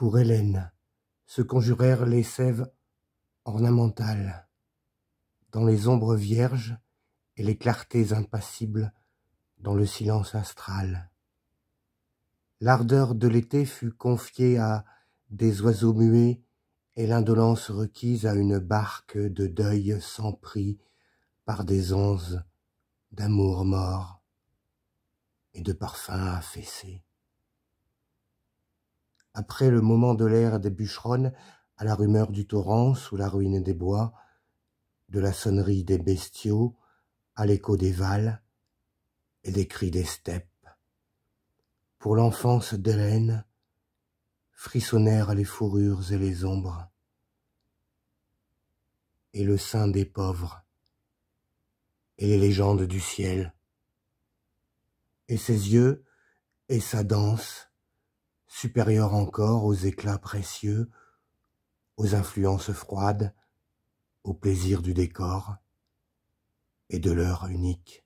pour Hélène se conjurèrent les sèves ornementales, dans les ombres vierges et les clartés impassibles dans le silence astral. L'ardeur de l'été fut confiée à des oiseaux muets et l'indolence requise à une barque de deuil sans prix par des onzes d'amour mort et de parfums affaissés après le moment de l'air des bûcherons, à la rumeur du torrent sous la ruine des bois, de la sonnerie des bestiaux, à l'écho des vals et des cris des steppes. Pour l'enfance d'Hélène, frissonnèrent les fourrures et les ombres, et le sein des pauvres, et les légendes du ciel, et ses yeux, et sa danse, supérieur encore aux éclats précieux, aux influences froides, aux plaisir du décor et de l'heure unique.